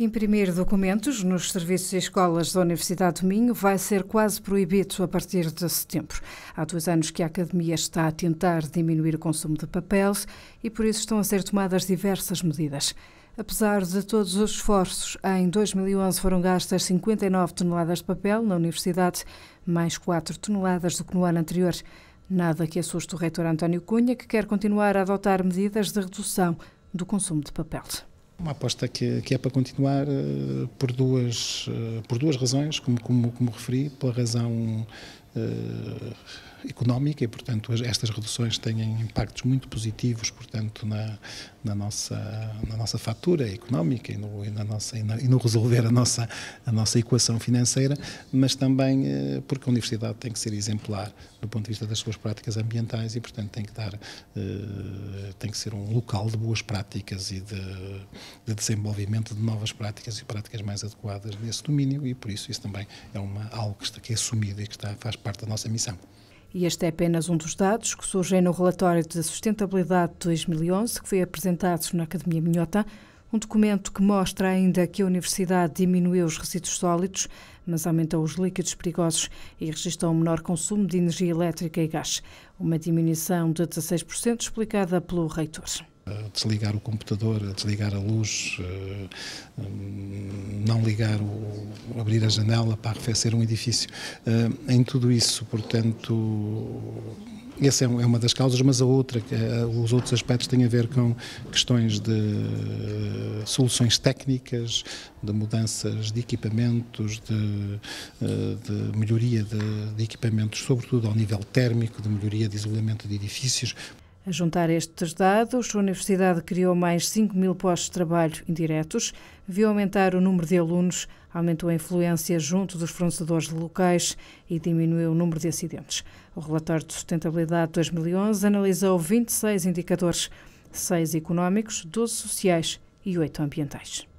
Imprimir documentos nos serviços e escolas da Universidade do Minho vai ser quase proibido a partir de setembro. Há dois anos que a Academia está a tentar diminuir o consumo de papel e por isso estão a ser tomadas diversas medidas. Apesar de todos os esforços, em 2011 foram gastas 59 toneladas de papel na Universidade, mais 4 toneladas do que no ano anterior. Nada que assuste o reitor António Cunha, que quer continuar a adotar medidas de redução do consumo de papel. Uma aposta que, que é para continuar eh, por duas, eh, por duas razões, como, como, como referi, pela razão eh, económica e, portanto, estas reduções têm impactos muito positivos, portanto, na, na nossa, na nossa fatura económica e no, e na nossa, e, na, e no resolver a nossa, a nossa equação financeira, mas também eh, porque a Universidade tem que ser exemplar do ponto de vista das suas práticas ambientais e, portanto, tem que dar, eh, tem que ser um local de boas práticas e de, de desenvolvimento de novas práticas e práticas mais adequadas nesse domínio e, por isso, isso também é uma, algo que, está, que é assumido e que está, faz parte da nossa missão. E este é apenas um dos dados que surgem no relatório de sustentabilidade de 2011, que foi apresentado na Academia Minhota, um documento que mostra ainda que a Universidade diminuiu os resíduos sólidos, mas aumentou os líquidos perigosos e registrou um menor consumo de energia elétrica e gás, uma diminuição de 16% explicada pelo reitor desligar o computador, desligar a luz, eh, não ligar, o, abrir a janela para arrefecer um edifício. Eh, em tudo isso, portanto, essa é, é uma das causas, mas a outra, eh, os outros aspectos têm a ver com questões de soluções técnicas, de mudanças de equipamentos, de, de melhoria de, de, equipamentos, sobretudo ao nível térmico, de melhoria de isolamento de edifícios. A juntar estes dados, a Universidade criou mais 5 mil postos de trabalho indiretos, viu aumentar o número de alunos, aumentou a influência junto dos fornecedores locais e diminuiu o número de acidentes. O relatório de sustentabilidade 2011 analisou 26 indicadores, 6 económicos, 12 sociais e 8 ambientais.